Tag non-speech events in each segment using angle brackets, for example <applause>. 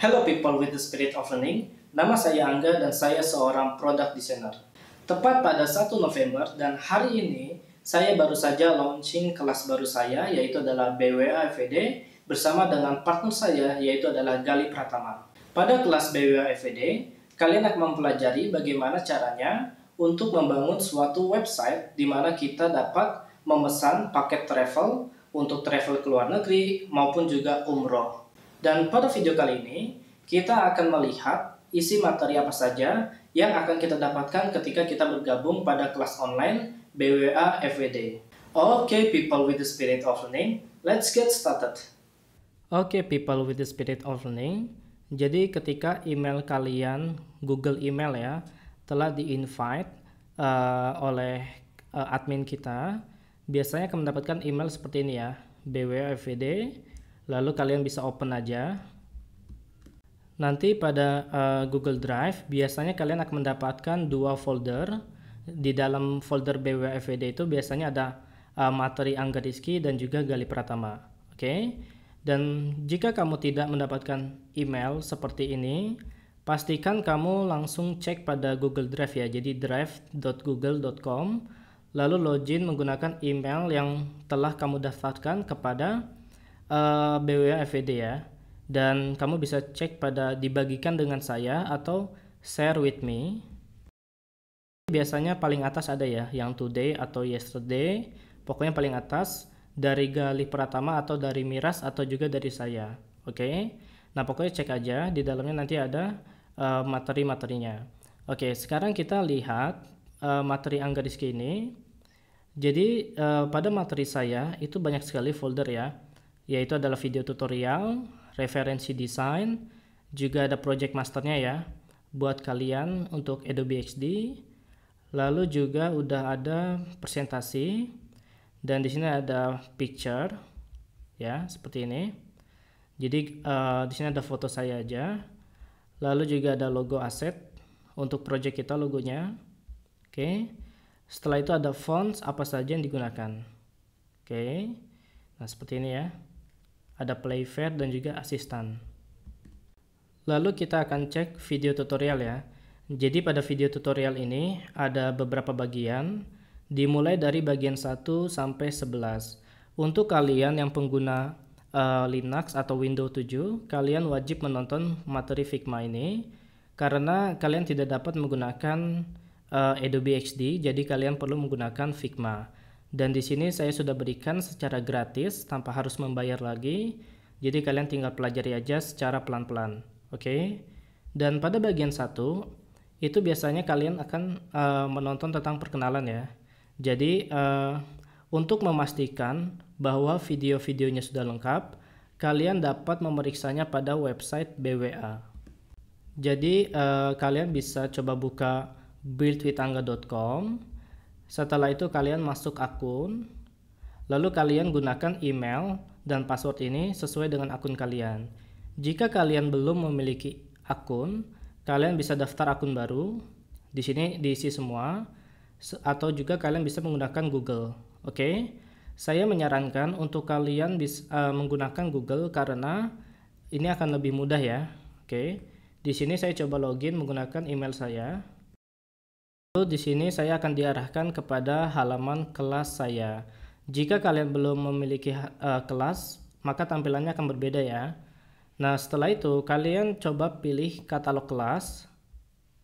Hello people with the spirit of learning, nama saya Angga dan saya seorang product designer. Tepat pada 1 November dan hari ini, saya baru saja launching kelas baru saya yaitu adalah BWA FED bersama dengan partner saya yaitu adalah Gali Pratama. Pada kelas BWA FED, kalian akan mempelajari bagaimana caranya untuk membangun suatu website di mana kita dapat memesan paket travel untuk travel ke luar negeri maupun juga umroh. Dan pada video kali ini, kita akan melihat isi materi apa saja yang akan kita dapatkan ketika kita bergabung pada kelas online BWA FWD. Okay, people with the spirit of learning, let's get started. Oke, okay, people with the spirit of learning. Jadi ketika email kalian, Google email ya, telah di-invite uh, oleh uh, admin kita, biasanya akan mendapatkan email seperti ini ya, BWA FWD lalu kalian bisa open aja nanti pada uh, Google Drive biasanya kalian akan mendapatkan dua folder di dalam folder BWFVD itu biasanya ada uh, materi Angga Rizky dan juga Gali Pratama oke okay? dan jika kamu tidak mendapatkan email seperti ini pastikan kamu langsung cek pada Google Drive ya jadi drive.google.com lalu login menggunakan email yang telah kamu daftarkan kepada Eh, BWA FVD e ya. Dan kamu bisa cek pada dibagikan dengan saya atau share with me. Biasanya paling atas ada ya, yang today atau yesterday, pokoknya paling atas dari Galih Pratama atau dari Miras atau juga dari saya. Oke. Okay? Nah, pokoknya cek aja di dalamnya nanti ada uh, materi-materinya. Oke, okay, sekarang kita lihat uh, materi Angga ini. Jadi, uh, pada materi saya itu banyak sekali folder ya yaitu adalah video tutorial, referensi desain, juga ada project masternya ya buat kalian untuk Adobe XD. Lalu juga udah ada presentasi dan di sini ada picture ya seperti ini. Jadi uh, di sini ada foto saya aja. Lalu juga ada logo aset untuk project kita logonya. Oke. Okay. Setelah itu ada fonts apa saja yang digunakan. Oke. Okay. Nah, seperti ini ya ada playfair dan juga asisten. Lalu kita akan cek video tutorial ya. Jadi pada video tutorial ini ada beberapa bagian, dimulai dari bagian 1 sampai 11. Untuk kalian yang pengguna uh, Linux atau Windows 7, kalian wajib menonton materi Figma ini karena kalian tidak dapat menggunakan uh, Adobe XD, jadi kalian perlu menggunakan Figma. Dan di sini saya sudah berikan secara gratis tanpa harus membayar lagi. Jadi kalian tinggal pelajari aja secara pelan-pelan. Oke. Okay? Dan pada bagian satu itu biasanya kalian akan uh, menonton tentang perkenalan ya. Jadi uh, untuk memastikan bahwa video-videonya sudah lengkap, kalian dapat memeriksanya pada website BWA. Jadi uh, kalian bisa coba buka buildwithangga.com setelah itu kalian masuk akun, lalu kalian gunakan email dan password ini sesuai dengan akun kalian. Jika kalian belum memiliki akun, kalian bisa daftar akun baru. Di sini diisi semua atau juga kalian bisa menggunakan Google. Oke. Okay? Saya menyarankan untuk kalian bisa uh, eh, menggunakan Google karena ini akan lebih mudah ya. Oke. Okay? Di sini saya coba login menggunakan email saya. Lalu di sini saya akan diarahkan kepada halaman kelas saya. Jika kalian belum memiliki uh, kelas, maka tampilannya akan berbeda ya. Nah, setelah itu kalian coba pilih katalog kelas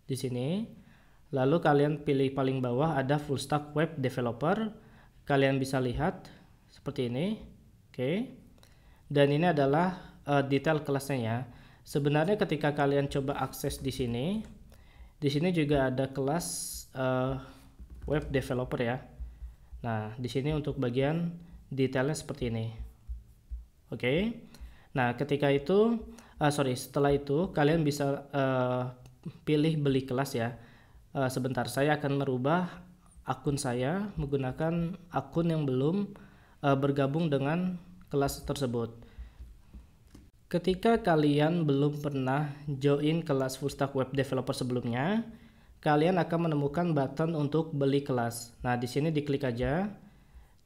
di sini. Lalu kalian pilih paling bawah ada full stack web developer. Kalian bisa lihat seperti ini. Oke. Dan ini adalah uh, detail kelasnya ya. Sebenarnya ketika kalian coba akses di sini, di sini juga ada kelas uh, web developer ya. Nah, di sini untuk bagian detailnya seperti ini. Oke. Okay. Nah, ketika itu uh, sorry, setelah itu kalian bisa uh, pilih beli kelas ya. Uh, sebentar saya akan merubah akun saya menggunakan akun yang belum uh, bergabung dengan kelas tersebut. Ketika kalian belum pernah join kelas full web developer sebelumnya, kalian akan menemukan button untuk beli kelas. Nah, di sini diklik aja.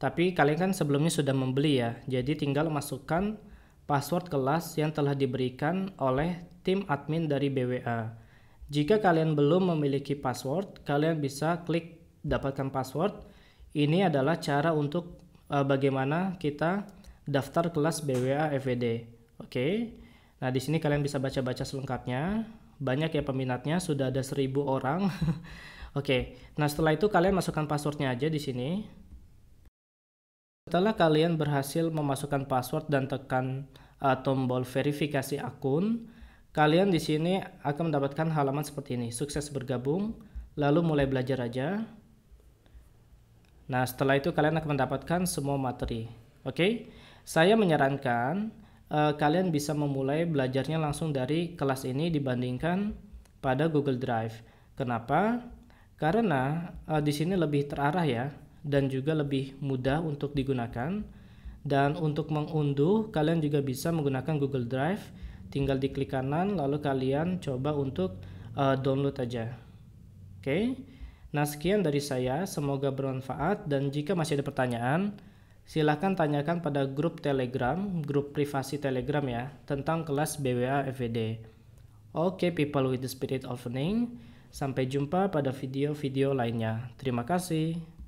Tapi kalian kan sebelumnya sudah membeli ya. Jadi tinggal masukkan password kelas yang telah diberikan oleh tim admin dari BWA. Jika kalian belum memiliki password, kalian bisa klik dapatkan password. Ini adalah cara untuk eh, bagaimana kita daftar kelas BWA FED. Oke. Okay. Nah, di sini kalian bisa baca-baca selengkapnya. Banyak ya peminatnya, sudah ada 1000 orang. <laughs> Oke. Nah, setelah itu kalian masukkan passwordnya aja di sini. Setelah kalian berhasil memasukkan password dan tekan uh, tombol verifikasi akun, kalian di sini akan mendapatkan halaman seperti ini. Sukses bergabung, lalu mulai belajar aja. Nah, setelah itu kalian akan mendapatkan semua materi. Oke. Okay? Saya menyarankan uh, kalian bisa memulai belajarnya langsung dari kelas ini dibandingkan pada Google Drive. Kenapa? Karena uh, di sini lebih terarah ya dan juga lebih mudah untuk digunakan. Dan untuk mengunduh, kalian juga bisa menggunakan Google Drive. Tinggal di klik kanan lalu kalian coba untuk uh, download aja. Oke. Okay? Nah, sekian dari saya, semoga bermanfaat dan jika masih ada pertanyaan Silahkan tanyakan pada grup Telegram, grup privasi Telegram ya, tentang kelas BWA FVD. Oke okay, people with the spirit of learning, sampai jumpa pada video-video lainnya. Terima kasih.